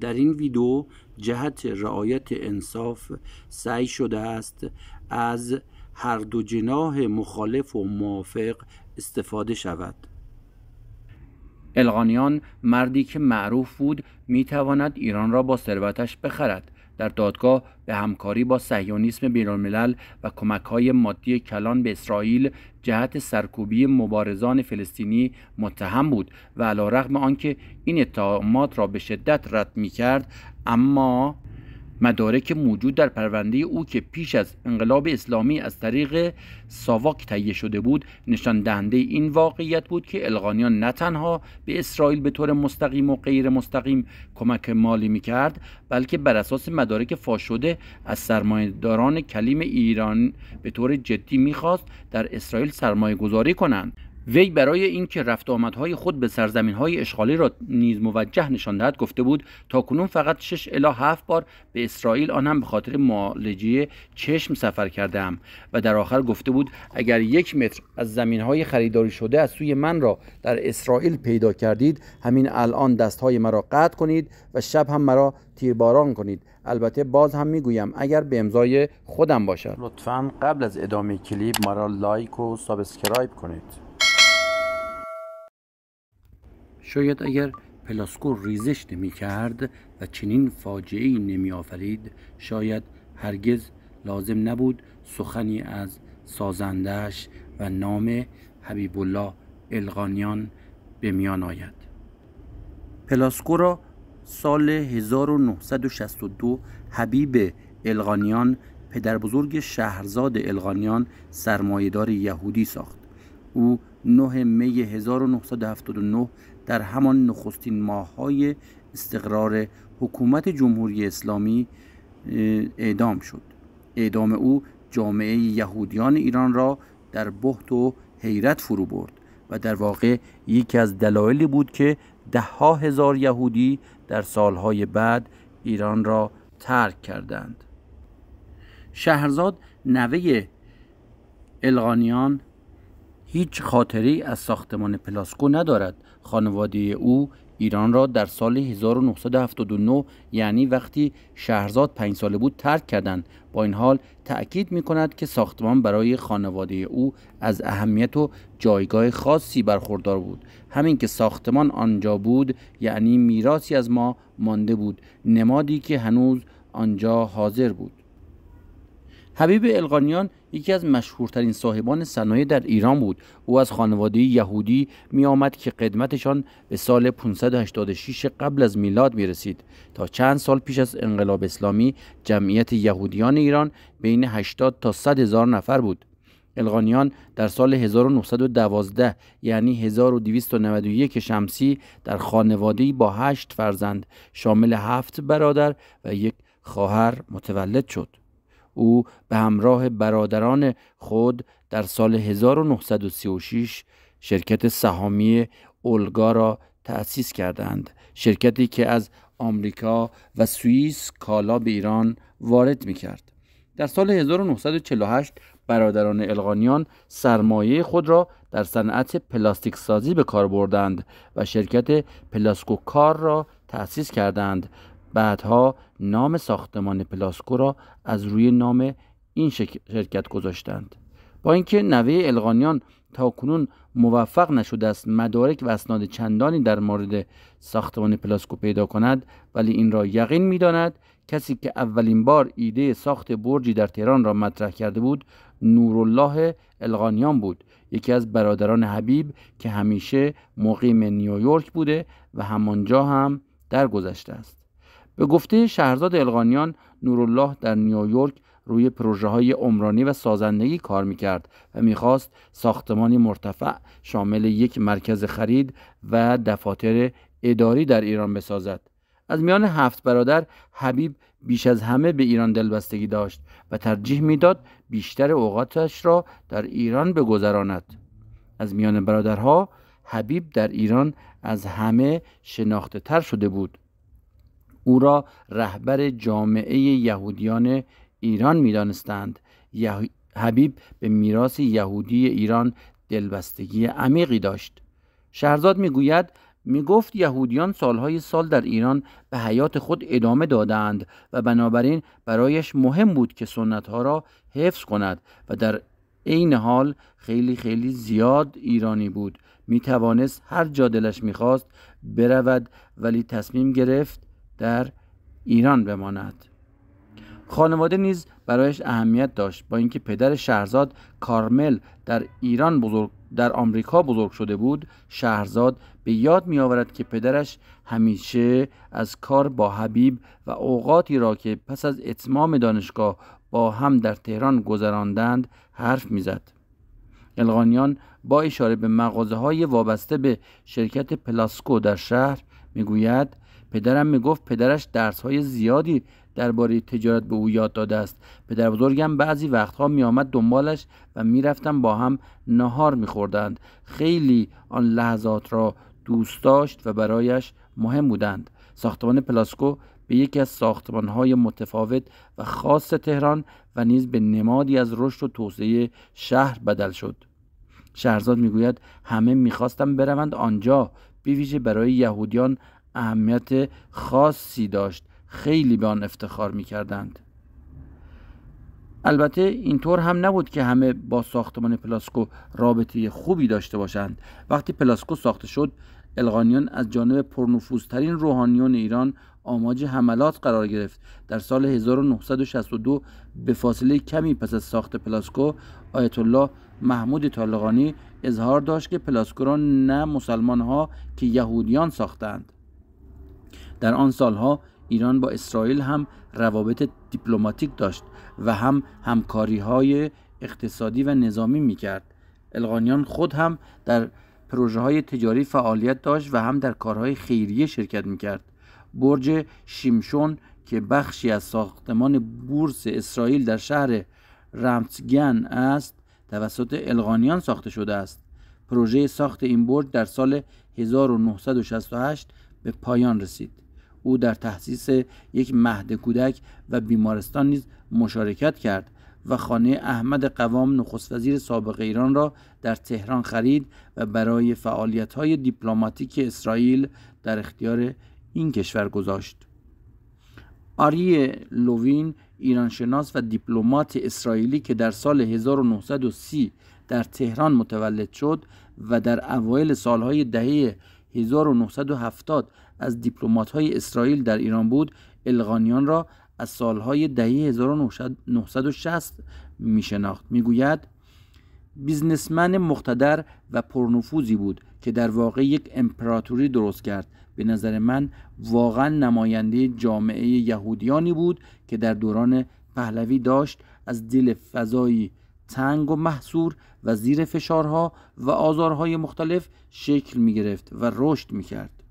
در این ویدیو جهت رعایت انصاف سعی شده است از هر دو جناح مخالف و موافق استفاده شود الغانیان مردی که معروف بود میتواند ایران را با ثروتش بخرد در دادگاه به همکاری با صهیونیسم بینالملل و کمکهای مادی کلان به اسرائیل جهت سرکوبی مبارزان فلسطینی متهم بود و علیرغم آنکه این اتهامات را به شدت رد می کرد اما مدارک موجود در پرونده او که پیش از انقلاب اسلامی از طریق ساواک تهیه شده بود نشان دهنده این واقعیت بود که الغانیان نه تنها به اسرائیل به طور مستقیم و غیر مستقیم کمک مالی کرد بلکه بر اساس مدارک فاش شده از سرمایهداران کلیم ایران به طور جدی میخواست در اسرائیل سرمایه گذاری کنند وی برای اینکه رفت آمدهای خود به سرزمین های اشغالی را نیز موجه نشان دهد گفته بود تا کنون فقط 6 الا 7 بار به اسرائیل آن هم به خاطر معالجه چشم سفر ام و در آخر گفته بود اگر یک متر از زمین های خریداری شده از سوی من را در اسرائیل پیدا کردید همین الان دست های مرا قطع کنید و شب هم مرا تیرباران کنید البته باز هم میگویم اگر به امضای خودم باشد لطفا قبل از ادامه کلیپ مرا لایک و سابسکرایب کنید شاید اگر پلاسکو ریزش نمی کرد و چنین فاجعه ای نمی آفرید شاید هرگز لازم نبود سخنی از سازندش و نام حبیب الله الغانیان به میان آید پلاسکو را سال 1962 حبیب الغانیان پدر بزرگ شهرزاد الغانیان سرمایهدار یهودی ساخت او 9 می 1979 در همان نخستین ماههای استقرار حکومت جمهوری اسلامی اعدام شد اعدام او جامعه یهودیان ایران را در بحت و حیرت فرو برد و در واقع یکی از دلایلی بود که دهها هزار یهودی در سالهای بعد ایران را ترک کردند شهرزاد نوه الغانیان هیچ خاطری از ساختمان پلاسکو ندارد خانواده او ایران را در سال 1979 یعنی وقتی شهرزاد پنج ساله بود ترک کردند با این حال تأکید می کند که ساختمان برای خانواده او از اهمیت و جایگاه خاصی برخوردار بود همین که ساختمان آنجا بود یعنی میراثی از ما مانده بود نمادی که هنوز آنجا حاضر بود حبیب القانیان یکی از مشهورترین صاحبان صنایع در ایران بود او از خانواده یهودی می آمد که قدمتشان به سال 586 قبل از میلاد می تا چند سال پیش از انقلاب اسلامی جمعیت یهودیان ایران بین 80 تا 100 هزار نفر بود الغانیان در سال 1912 یعنی 1291 شمسی در خانواده‌ای با 8 فرزند شامل هفت برادر و یک خواهر متولد شد. او به همراه برادران خود در سال 1936 شرکت سهامی اولگا را تأسیس کردند شرکتی که از آمریکا و سوئیس کالا به ایران وارد می کرد. در سال 1948 برادران الغانیان سرمایه خود را در صنعت پلاستیک سازی به کار بردند و شرکت پلاسکوکار را تأسیس کردند بعدها نام ساختمان پلاسکو را از روی نام این شرکت گذاشتند با اینکه نوه الغانیان تا کنون موفق نشده است مدارک و اسناد چندانی در مورد ساختمان پلاسکو پیدا کند ولی این را یقین میداند کسی که اولین بار ایده ساخت برجی در تهران را مطرح کرده بود نورالله الغانیان بود یکی از برادران حبیب که همیشه مقیم نیویورک بوده و همانجا هم درگذشته است به گفته شهرزاد الغانیان نورالله در نیویورک روی پروژه های عمرانی و سازندگی کار میکرد و میخواست ساختمانی مرتفع شامل یک مرکز خرید و دفاتر اداری در ایران بسازد از میان هفت برادر حبیب بیش از همه به ایران دلبستگی داشت و ترجیح میداد بیشتر اوقاتش را در ایران بگذراند از میان برادرها حبیب در ایران از همه شناخته تر شده بود او را رهبر جامعه یهودیان ایران می دانستند. حبیب به میراث یهودی ایران دلبستگی عمیقی داشت. شهرزاد میگوید میگفت یهودیان سالهای سال در ایران به حیات خود ادامه دادند و بنابراین برایش مهم بود که سنتها را حفظ کند و در عین حال خیلی خیلی زیاد ایرانی بود می توانست هر جا دلش میخواست برود ولی تصمیم گرفت در ایران بماند خانواده نیز برایش اهمیت داشت با اینکه پدر شهرزاد کارمل در ایران بزرگ در آمریکا بزرگ شده بود شهرزاد به یاد می آورد که پدرش همیشه از کار با حبیب و اوقاتی را که پس از اتمام دانشگاه با هم در تهران گذراندند حرف میزد. الغانیان با اشاره به مغازه های وابسته به شرکت پلاسکو در شهر میگوید پدرم میگفت پدرش های زیادی درباره تجارت به او یاد داده است پدر بزرگم بعضی وقتها میآمد دنبالش و میرفتم با هم نهار میخوردند خیلی آن لحظات را دوست داشت و برایش مهم بودند ساختمان پلاسکو به یکی از ساختمان های متفاوت و خاص تهران و نیز به نمادی از رشد و توسعه شهر بدل شد شهرزاد میگوید همه میخواستم بروند آنجا بیویژه برای یهودیان اهمیت خاصی داشت خیلی به آن افتخار می کردند. البته اینطور هم نبود که همه با ساختمان پلاسکو رابطه خوبی داشته باشند وقتی پلاسکو ساخته شد الغانیان از جانب پرنفوذترین روحانیون ایران آماج حملات قرار گرفت در سال 1962 به فاصله کمی پس از ساخت پلاسکو آیت الله محمود طالقانی اظهار داشت که پلاسکو را نه مسلمان ها که یهودیان ساختند در آن سالها ایران با اسرائیل هم روابط دیپلماتیک داشت و هم همکاری های اقتصادی و نظامی میکرد. کرد. الغانیان خود هم در پروژه های تجاری فعالیت داشت و هم در کارهای خیریه شرکت میکرد. کرد. برج شیمشون که بخشی از ساختمان بورس اسرائیل در شهر رمتگن است توسط الغانیان ساخته شده است پروژه ساخت این برج در سال 1968 به پایان رسید او در تحسیس یک مهد کودک و بیمارستان نیز مشارکت کرد و خانه احمد قوام نخست وزیر سابق ایران را در تهران خرید و برای های دیپلماتیک اسرائیل در اختیار این کشور گذاشت. آری لوین ایرانشناس و دیپلمات اسرائیلی که در سال 1930 در تهران متولد شد و در اوایل سالهای دهه 1970 از های اسرائیل در ایران بود الغانیان را از سالهای دهه 1960 می شناخت میگوید بیزنسمن مختدر و پرنفوذی بود که در واقع یک امپراتوری درست کرد به نظر من واقعا نماینده جامعه یهودیانی بود که در دوران پهلوی داشت از دل فضایی تنگ و محصور و زیر فشارها و آزارهای مختلف شکل می گرفت و رشد می کرد.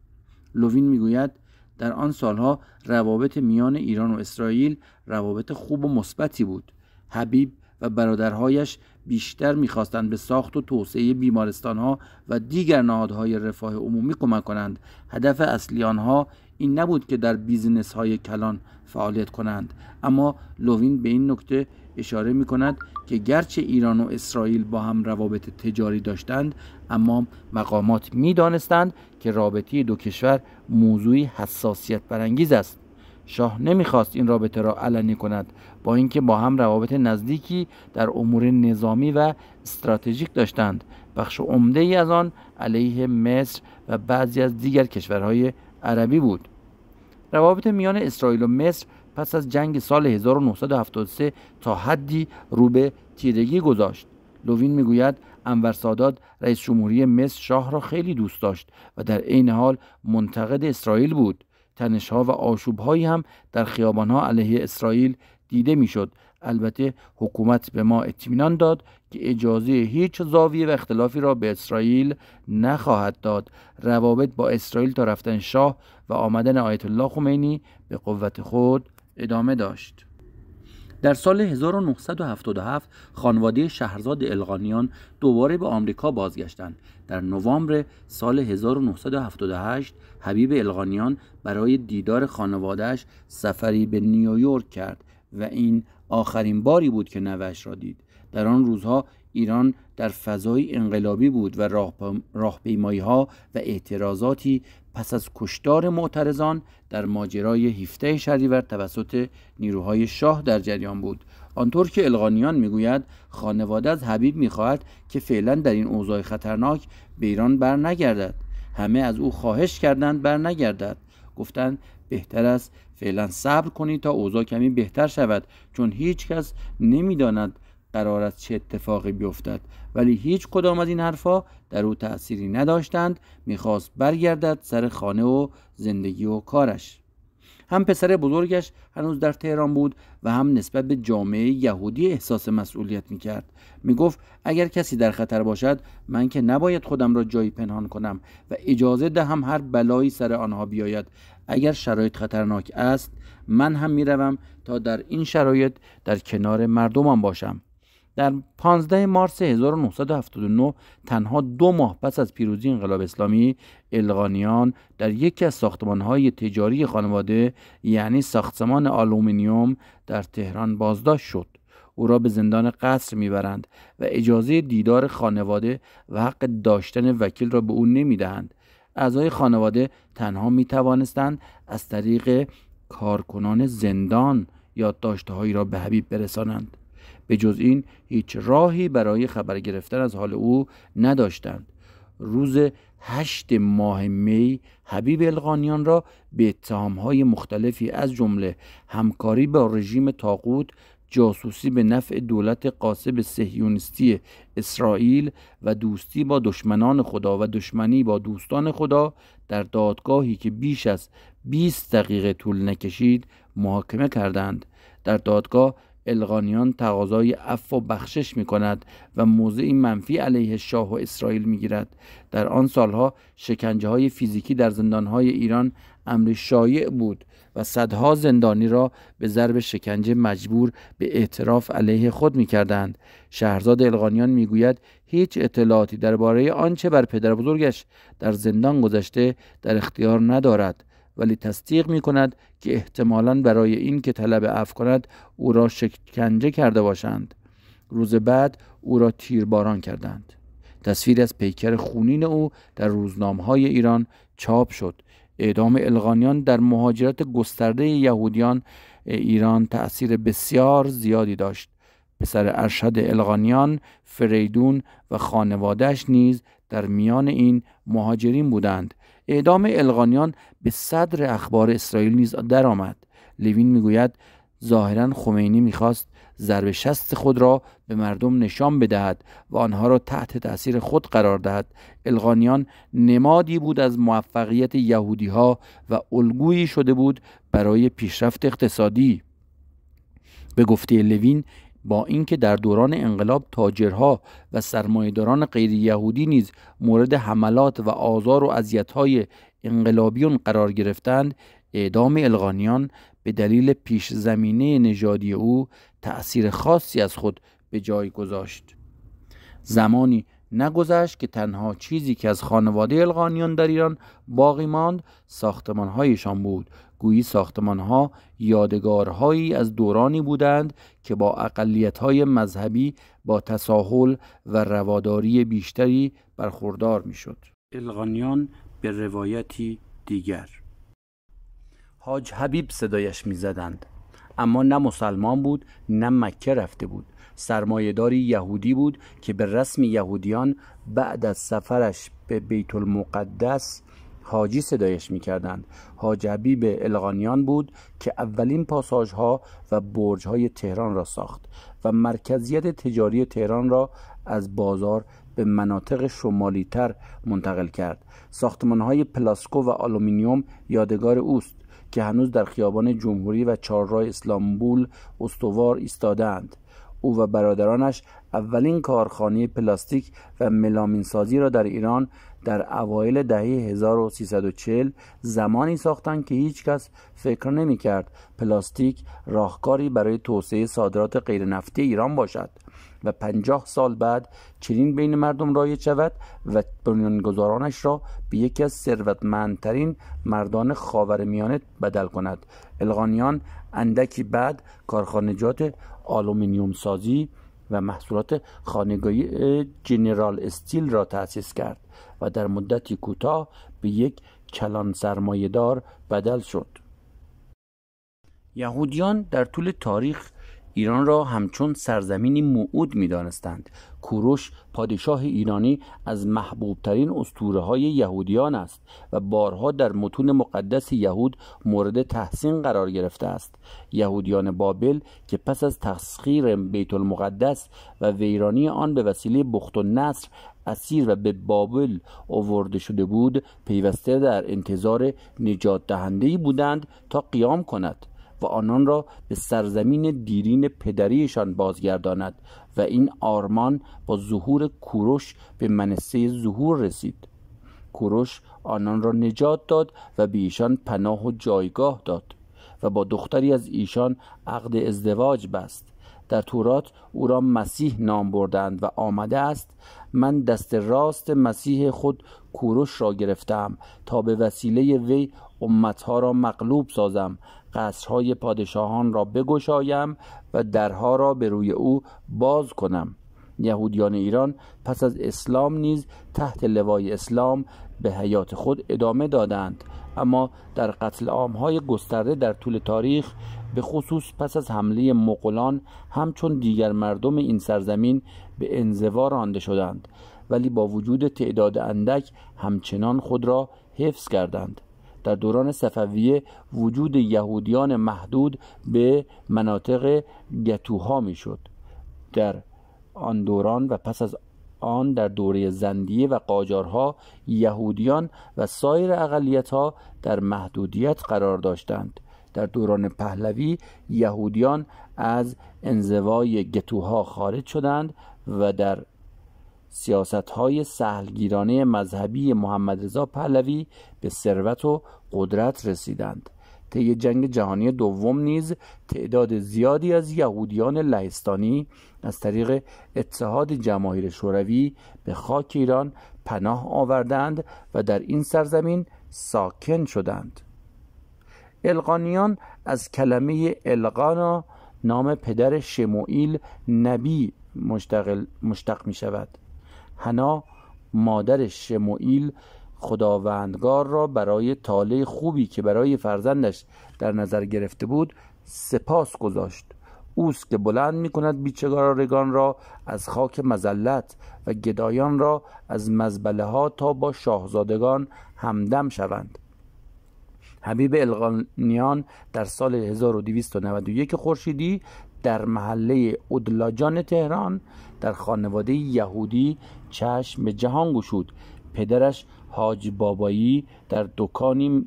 لوین میگوید در آن سالها روابط میان ایران و اسرائیل روابط خوب و مثبتی بود حبیب و برادرهایش بیشتر میخواستند به ساخت و توسعه بیمارستانها و دیگر نهادهای رفاه عمومی کمک کنند هدف اصلی آنها این نبود که در بیزینس های کلان فعالیت کنند اما لوین به این نکته اشاره می کند که گرچه ایران و اسرائیل با هم روابط تجاری داشتند اما مقامات می دانستند که رابطه دو کشور موضوعی حساسیت برانگیز است شاه نمیخواست این رابطه را علنی کند با اینکه با هم روابط نزدیکی در امور نظامی و استراتژیک داشتند بخش عمده ای از آن علیه مصر و بعضی از دیگر کشورهای عربی بود روابط میان اسرائیل و مصر پس از جنگ سال 1973 تا حدی رو به تیرگی گذاشت لوین میگوید انور سادات رئیس جمهوری مصر شاه را خیلی دوست داشت و در عین حال منتقد اسرائیل بود تنشها و آشوبهایی هم در خیابانها علیه اسرائیل دیده میشد البته حکومت به ما اطمینان داد که اجازه هیچ زاویه و اختلافی را به اسرائیل نخواهد داد روابط با اسرائیل تا رفتن شاه و آمدن آیت الله خمینی به قوت خود ادامه داشت در سال 1977 خانواده شهرزاد الغانیان دوباره به آمریکا بازگشتند. در نوامبر سال 1978 حبیب الغانیان برای دیدار خانوادهش سفری به نیویورک کرد و این آخرین باری بود که نوش را دید. در آن روزها ایران در فضای انقلابی بود و راهپیمایی ها و اعتراضاتی پس از کشتار معترضان در ماجرای 17 شهریور توسط نیروهای شاه در جریان بود آنطور که الغانیان میگوید خانواده از حبیب میخواهد که فعلا در این اوضاع خطرناک به ایران بر نگردد همه از او خواهش کردند بر نگردد گفتند بهتر است فعلا صبر کنید تا اوضاع کمی بهتر شود چون هیچ کس نمیداند قرار است چه اتفاقی بیفتد ولی هیچ کدام از این حرفها در او تأثیری نداشتند میخواست برگردد سر خانه و زندگی و کارش هم پسر بزرگش هنوز در تهران بود و هم نسبت به جامعه یهودی احساس مسئولیت میکرد میگفت اگر کسی در خطر باشد من که نباید خودم را جایی پنهان کنم و اجازه دهم هر بلایی سر آنها بیاید اگر شرایط خطرناک است من هم میروم تا در این شرایط در کنار مردمم باشم در 15 مارس 1979 تنها دو ماه پس از پیروزی انقلاب اسلامی الغانیان در یکی از ساختمانهای تجاری خانواده یعنی ساختمان آلومینیوم در تهران بازداشت شد او را به زندان قصر میبرند و اجازه دیدار خانواده و حق داشتن وکیل را به او نمیدهند اعضای خانواده تنها می توانستند از طریق کارکنان زندان هایی را به حبیب برسانند به جز این هیچ راهی برای خبر گرفتن از حال او نداشتند روز هشت ماه می حبیب القانیان را به اتهامهای مختلفی از جمله همکاری با رژیم تاقود جاسوسی به نفع دولت قاسب سهیونیستی اسرائیل و دوستی با دشمنان خدا و دشمنی با دوستان خدا در دادگاهی که بیش از 20 دقیقه طول نکشید محاکمه کردند در دادگاه الغانیان تقاضای اف و بخشش می کند و موضعی منفی علیه شاه و اسرائیل می گیرد. در آن سالها شکنجه های فیزیکی در های ایران امر شایع بود و صدها زندانی را به ضرب شکنجه مجبور به اعتراف علیه خود می کردند. شهرزاد الغانیان می گوید هیچ اطلاعاتی درباره آنچه بر پدر بزرگش در زندان گذشته در اختیار ندارد. ولی تصدیق می کند که احتمالا برای این که طلب اف کند او را شکنجه کرده باشند روز بعد او را تیرباران کردند تصویر از پیکر خونین او در روزنامه های ایران چاپ شد اعدام الغانیان در مهاجرت گسترده یهودیان ایران تأثیر بسیار زیادی داشت پسر ارشد الغانیان فریدون و خانوادهش نیز در میان این مهاجرین بودند اعدام الغانیان به صدر اخبار اسرائیل نیز درآمد لوین میگوید ظاهرا خمینی میخواست ضرب شست خود را به مردم نشان بدهد و آنها را تحت تاثیر خود قرار دهد الغانیان نمادی بود از موفقیت یهودی ها و الگویی شده بود برای پیشرفت اقتصادی به گفته لوین با اینکه در دوران انقلاب تاجرها و سرمایهداران غیر یهودی نیز مورد حملات و آزار و اذیت‌های انقلابیون قرار گرفتند اعدام الغانیان به دلیل پیش زمینه نژادی او تأثیر خاصی از خود به جای گذاشت زمانی نگذشت که تنها چیزی که از خانواده الغانیان در ایران باقی ماند ساختمانهایشان بود گویی ساختمانها یادگارهایی از دورانی بودند که با اقلیتهای مذهبی با تساهل و رواداری بیشتری برخوردار میشد. الغانیان به روایتی دیگر حاج حبیب صدایش میزدند اما نه مسلمان بود نه مکه رفته بود سرمایهداری یهودی بود که به رسم یهودیان بعد از سفرش به بیت المقدس حاجی صدایش میکردند حاجبی به الغانیان بود که اولین پاساژها و برجهای تهران را ساخت و مرکزیت تجاری تهران را از بازار به مناطق شمالی تر منتقل کرد ساختمان های پلاسکو و آلومینیوم یادگار اوست که هنوز در خیابان جمهوری و چهارراه اسلامبول استوار ایستادهاند او و برادرانش اولین کارخانه پلاستیک و ملامینسازی را در ایران در اوایل دهه 1340 زمانی ساختند که هیچکس فکر نمی کرد پلاستیک راهکاری برای توسعه صادرات نفتی ایران باشد و پنجاه سال بعد چنین بین مردم رایج شود و بنیانگذارانش را به یکی از ثروتمندترین مردان خاورمیانه بدل کند الغانیان اندکی بعد کارخانجات آلومینیوم سازی و محصولات خانگی جنرال استیل را تأسیس کرد و در مدتی کوتاه به یک کلان دار بدل شد یهودیان در طول تاریخ ایران را همچون سرزمینی موعود می دانستند. کوروش پادشاه ایرانی از محبوبترین اسطوره های یهودیان است و بارها در متون مقدس یهود مورد تحسین قرار گرفته است یهودیان بابل که پس از تسخیر بیت المقدس و ویرانی آن به وسیله بخت و نصر اسیر و به بابل آورده شده بود پیوسته در انتظار نجات دهندهی بودند تا قیام کند و آنان را به سرزمین دیرین پدریشان بازگرداند و این آرمان با ظهور کوروش به منصه ظهور رسید کوروش آنان را نجات داد و به ایشان پناه و جایگاه داد و با دختری از ایشان عقد ازدواج بست در تورات او را مسیح نام بردند و آمده است من دست راست مسیح خود کوروش را گرفتم تا به وسیله وی امتها را مغلوب سازم قصرهای پادشاهان را بگشایم و درها را به روی او باز کنم یهودیان ایران پس از اسلام نیز تحت لوای اسلام به حیات خود ادامه دادند اما در قتل عامهای گسترده در طول تاریخ به خصوص پس از حمله مقلان همچون دیگر مردم این سرزمین به انزوا رانده شدند ولی با وجود تعداد اندک همچنان خود را حفظ کردند در دوران صفویه وجود یهودیان محدود به مناطق گتوها میشد در آن دوران و پس از آن در دوره زندیه و قاجارها یهودیان و سایر اقلیتها در محدودیت قرار داشتند در دوران پهلوی یهودیان از انزوای گتوها خارج شدند و در سیاست های سهلگیرانه مذهبی محمد رضا پهلوی به ثروت و قدرت رسیدند طی جنگ جهانی دوم نیز تعداد زیادی از یهودیان لهستانی از طریق اتحاد جماهیر شوروی به خاک ایران پناه آوردند و در این سرزمین ساکن شدند القانیان از کلمه القانا نام پدر شموئیل نبی مشتق می شود حنا مادر شموئیل خداوندگار را برای تاله خوبی که برای فرزندش در نظر گرفته بود سپاس گذاشت اوست که بلند می کند بیچگارارگان را از خاک مزلت و گدایان را از مزبله ها تا با شاهزادگان همدم شوند حبیب القانیان در سال 1291 خورشیدی در محله ادلاجان تهران در خانواده یهودی چشم به جهان گشود پدرش حاج بابایی در دکانی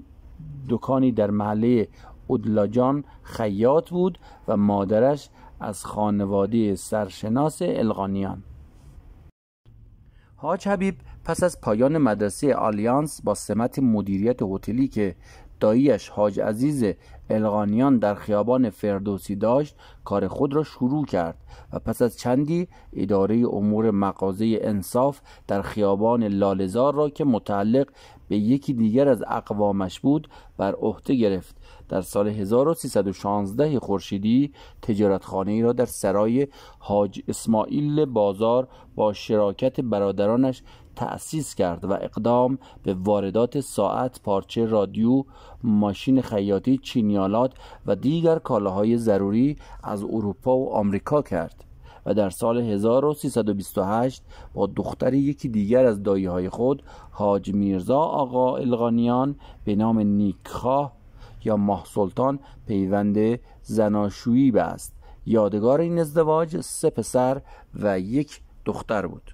دکانی در محله ادلاجان خیاط بود و مادرش از خانواده سرشناس الغانیان حاج حبیب پس از پایان مدرسه آلیانس با سمت مدیریت هتلی که داییش حاج عزیز الغانیان در خیابان فردوسی داشت کار خود را شروع کرد و پس از چندی اداره امور مغازه انصاف در خیابان لالزار را که متعلق به یکی دیگر از اقوامش بود بر عهده گرفت در سال 1316 خورشیدی تجارتخانه ای را در سرای حاج اسماعیل بازار با شراکت برادرانش تأسیس کرد و اقدام به واردات ساعت، پارچه، رادیو، ماشین خیاطی، چینیالات و دیگر کالاهای ضروری از اروپا و آمریکا کرد. و در سال 1328 با دختر یکی دیگر از دایی های خود حاج میرزا آقا الغانیان به نام نیکخواه یا ماه سلطان پیوند زناشویی بست یادگار این ازدواج سه پسر و یک دختر بود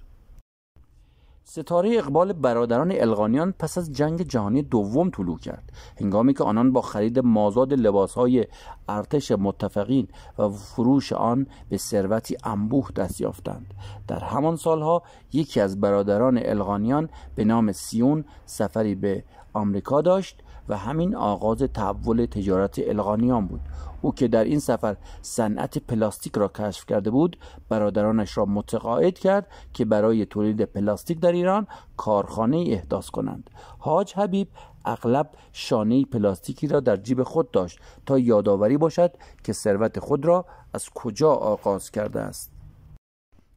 ستاره اقبال برادران الغانیان پس از جنگ جهانی دوم طلوع کرد هنگامی که آنان با خرید مازاد لباسهای ارتش متفقین و فروش آن به ثروتی انبوه دست یافتند در همان سالها یکی از برادران الغانیان به نام سیون سفری به آمریکا داشت و همین آغاز تحول تجارت الغانیان بود او که در این سفر صنعت پلاستیک را کشف کرده بود برادرانش را متقاعد کرد که برای تولید پلاستیک در ایران کارخانه احداث کنند حاج حبیب اغلب شانه پلاستیکی را در جیب خود داشت تا یادآوری باشد که ثروت خود را از کجا آغاز کرده است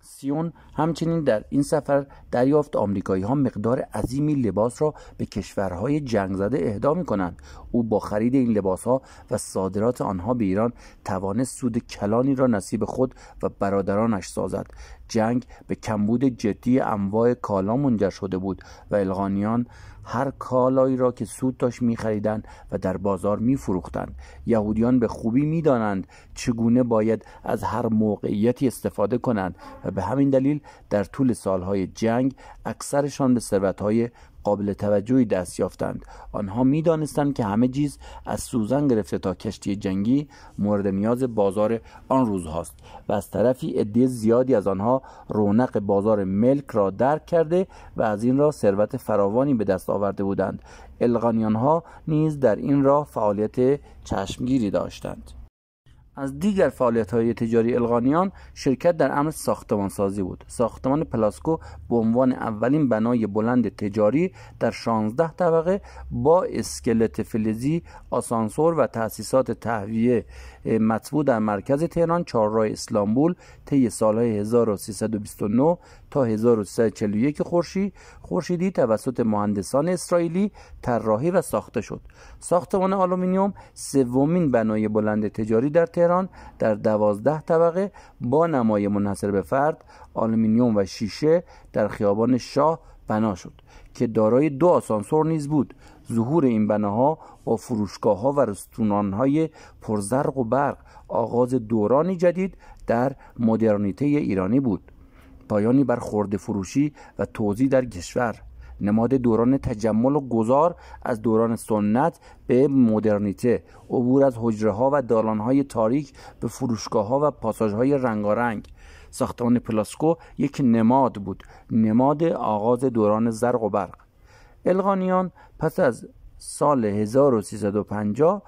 سیون همچنین در این سفر دریافت آمریکایی ها مقدار عظیمی لباس را به کشورهای جنگ زده اهدا می کنند او با خرید این لباس ها و صادرات آنها به ایران توانست سود کلانی را نصیب خود و برادرانش سازد جنگ به کمبود جدی انواع کالا منجر شده بود و الغانیان هر کالایی را که سود داشت میخریدند و در بازار میفروختند یهودیان به خوبی میدانند چگونه باید از هر موقعیتی استفاده کنند و به همین دلیل در طول سالهای جنگ اکثرشان به ثروتهای قابل توجهی دست یافتند آنها میدانستند که همه چیز از سوزن گرفته تا کشتی جنگی مورد نیاز بازار آن روزهاست و از طرفی عده زیادی از آنها رونق بازار ملک را درک کرده و از این را ثروت فراوانی به دست آورده بودند الغانیان ها نیز در این راه فعالیت چشمگیری داشتند از دیگر فعالیت های تجاری الغانیان شرکت در امر سازی بود ساختمان پلاسکو به عنوان اولین بنای بلند تجاری در 16 طبقه با اسکلت فلزی آسانسور و تأسیسات تهویه مطبوع در مرکز تهران چهارراه اسلامبول طی سالهای 1329 تا 1341 خورشی خورشیدی توسط مهندسان اسرائیلی طراحی و ساخته شد ساختمان آلومینیوم سومین بنای بلند تجاری در تهران در دوازده طبقه با نمای منحصر به فرد آلومینیوم و شیشه در خیابان شاه بنا شد که دارای دو آسانسور نیز بود ظهور این بناها با فروشگاه ها و رستونان های پرزرق و برق آغاز دورانی جدید در مدرنیته ایرانی بود پایانی بر خورده فروشی و توزیع در کشور نماد دوران تجمل و گذار از دوران سنت به مدرنیته عبور از حجره ها و دالان های تاریک به فروشگاه ها و پاساژ های رنگارنگ ساختمان پلاسکو یک نماد بود نماد آغاز دوران زرق و برق الغانیان پس از سال 1350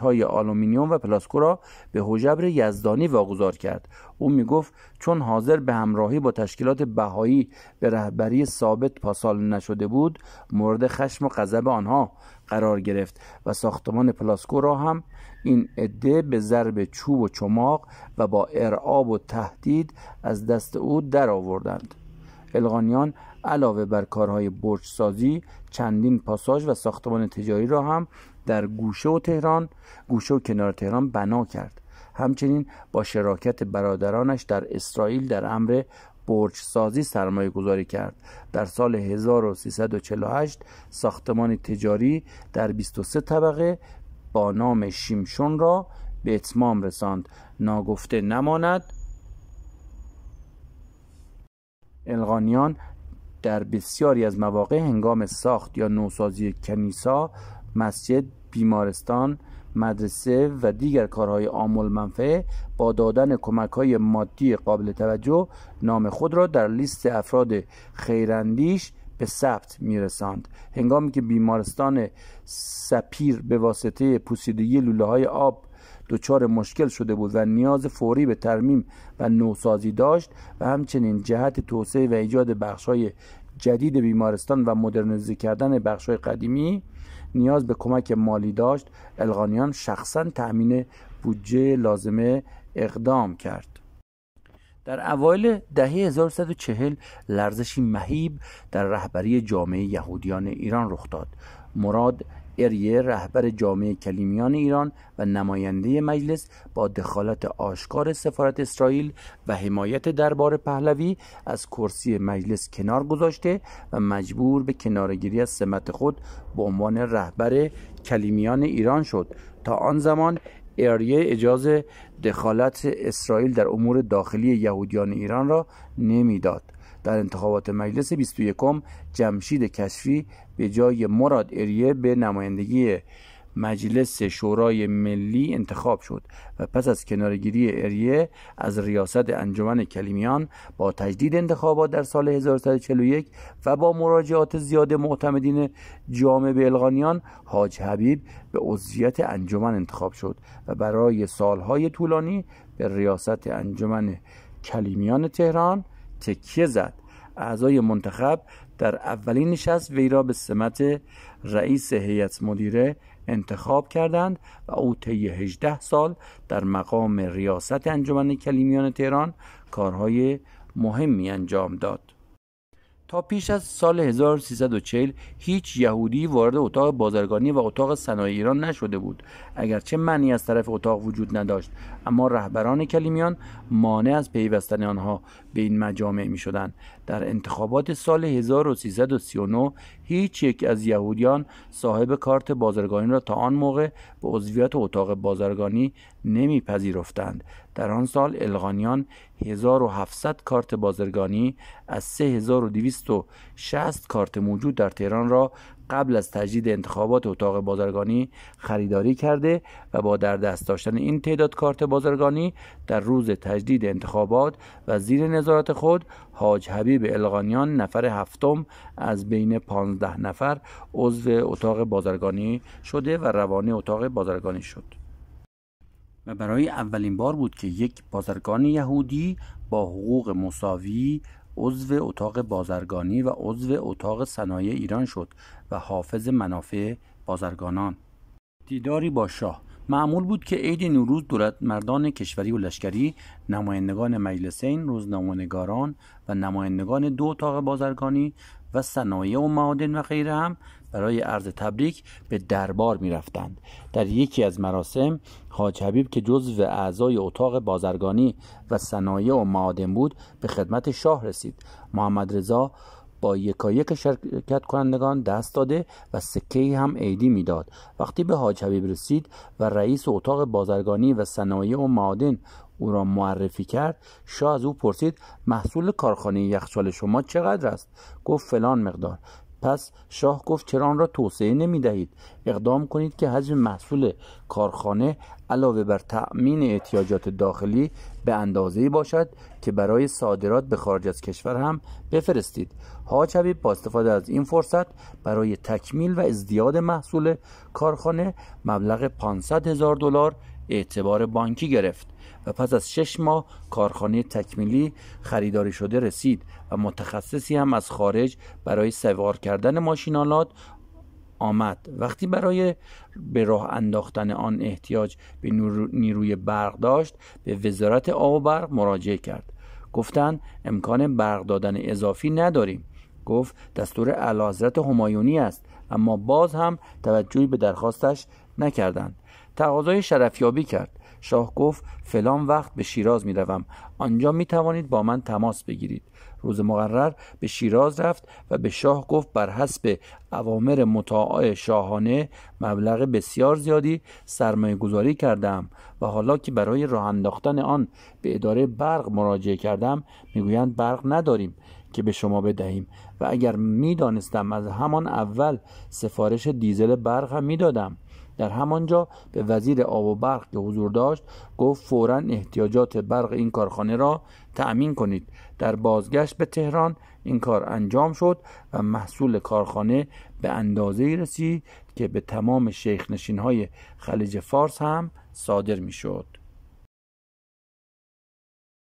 های آلومینیوم و پلاسکو را به حجبر یزدانی واگذار کرد او گفت چون حاضر به همراهی با تشکیلات بهایی به رهبری ثابت پاسال نشده بود مورد خشم و غضب آنها قرار گرفت و ساختمان پلاسکو را هم این عده به ضرب چوب و چماق و با ارعاب و تهدید از دست او درآوردند الغانیان علاوه بر کارهای برج سازی چندین پاساژ و ساختمان تجاری را هم در گوشه و تهران گوشه و کنار تهران بنا کرد همچنین با شراکت برادرانش در اسرائیل در امر برج سازی سرمایه گذاری کرد در سال 1348 ساختمان تجاری در 23 طبقه با نام شیمشون را به اتمام رساند ناگفته نماند الغانیان در بسیاری از مواقع هنگام ساخت یا نوسازی کنیسا، مسجد، بیمارستان، مدرسه و دیگر کارهای آمول منفعه با دادن کمک های مادی قابل توجه نام خود را در لیست افراد خیراندیش به ثبت میرساند هنگامی که بیمارستان سپیر به واسطه پوسیدگی لوله های آب دچار مشکل شده بود و نیاز فوری به ترمیم و نوسازی داشت و همچنین جهت توسعه و ایجاد های جدید بیمارستان و مدرنیزه کردن های قدیمی نیاز به کمک مالی داشت الغانیان شخصا تأمین بودجه لازمه اقدام کرد در اوایل دهه 1140 لرزشی مهیب در رهبری جامعه یهودیان ایران رخ داد مراد اریه رهبر جامعه کلیمیان ایران و نماینده مجلس با دخالت آشکار سفارت اسرائیل و حمایت دربار پهلوی از کرسی مجلس کنار گذاشته و مجبور به کنارگیری از سمت خود به عنوان رهبر کلیمیان ایران شد تا آن زمان اریه اجازه دخالت اسرائیل در امور داخلی یهودیان ایران را نمیداد. در انتخابات مجلس 21 جمشید کشفی به جای مراد اریه به نمایندگی مجلس شورای ملی انتخاب شد و پس از کنارگیری اریه از ریاست انجمن کلیمیان با تجدید انتخابات در سال 1341 و با مراجعات زیاد معتمدین جامعه بلغانیان حاج حبیب به عضویت انجمن انتخاب شد و برای سالهای طولانی به ریاست انجمن کلیمیان تهران تکیه زد اعضای منتخب در اولین نشست وی را به سمت رئیس هیئت مدیره انتخاب کردند و او طی 18 سال در مقام ریاست انجمن کلیمیان تهران کارهای مهمی انجام داد تا پیش از سال 1340 هیچ یهودی وارد اتاق بازرگانی و اتاق صنایع ایران نشده بود اگرچه منی از طرف اتاق وجود نداشت اما رهبران کلیمیان مانع از پیوستن آنها به این مجامع می شدن. در انتخابات سال 1339 هیچ یک از یهودیان صاحب کارت بازرگانی را تا آن موقع به عضویت اتاق بازرگانی نمیپذیرفتند در آن سال الغانیان 1700 کارت بازرگانی از 3260 کارت موجود در تهران را قبل از تجدید انتخابات اتاق بازرگانی خریداری کرده و با در دست داشتن این تعداد کارت بازرگانی در روز تجدید انتخابات و زیر نظارت خود حاج حبیب الغانیان نفر هفتم از بین 15 نفر عضو اتاق بازرگانی شده و روانه اتاق بازرگانی شد و برای اولین بار بود که یک بازرگان یهودی با حقوق مساوی عضو اتاق بازرگانی و عضو اتاق صنایع ایران شد و حافظ منافع بازرگانان دیداری با شاه معمول بود که عید نوروز دولت مردان کشوری و لشکری نمایندگان مجلسین روزنامه‌نگاران و نمایندگان دو اتاق بازرگانی و صنایع و معادن و غیره هم برای عرض تبریک به دربار می رفتند. در یکی از مراسم حاج حبیب که جزو اعضای اتاق بازرگانی و صنایع و معادن بود به خدمت شاه رسید محمد رضا با یکایک شرکت کنندگان دست داده و سکه هم عیدی میداد وقتی به حاج حبیب رسید و رئیس اتاق بازرگانی و صنایع و معادن او را معرفی کرد شاه از او پرسید محصول کارخانه یخچال شما چقدر است گفت فلان مقدار پس شاه گفت چرا آن را توسعه نمی دهید اقدام کنید که حجم محصول کارخانه علاوه بر تأمین احتیاجات داخلی به اندازه باشد که برای صادرات به خارج از کشور هم بفرستید حاج حبیب با استفاده از این فرصت برای تکمیل و ازدیاد محصول کارخانه مبلغ 500 هزار دلار اعتبار بانکی گرفت و پس از شش ماه کارخانه تکمیلی خریداری شده رسید و متخصصی هم از خارج برای سوار کردن ماشینالات آمد وقتی برای به راه انداختن آن احتیاج به نیروی برق داشت به وزارت آب و برق مراجعه کرد گفتند امکان برق دادن اضافی نداریم گفت دستور اعلیحضرت همایونی است اما باز هم توجهی به درخواستش نکردند تقاضای شرفیابی کرد شاه گفت فلان وقت به شیراز می روم. آنجا می توانید با من تماس بگیرید روز مقرر به شیراز رفت و به شاه گفت بر حسب عوامر مطاع شاهانه مبلغ بسیار زیادی سرمایه گذاری کردم و حالا که برای راه انداختن آن به اداره برق مراجعه کردم میگویند برق نداریم که به شما بدهیم و اگر میدانستم از همان اول سفارش دیزل برق هم میدادم در همانجا به وزیر آب و برق که حضور داشت گفت فورا احتیاجات برق این کارخانه را تأمین کنید در بازگشت به تهران این کار انجام شد و محصول کارخانه به اندازه رسید که به تمام شیخ نشین های خلیج فارس هم صادر می شد.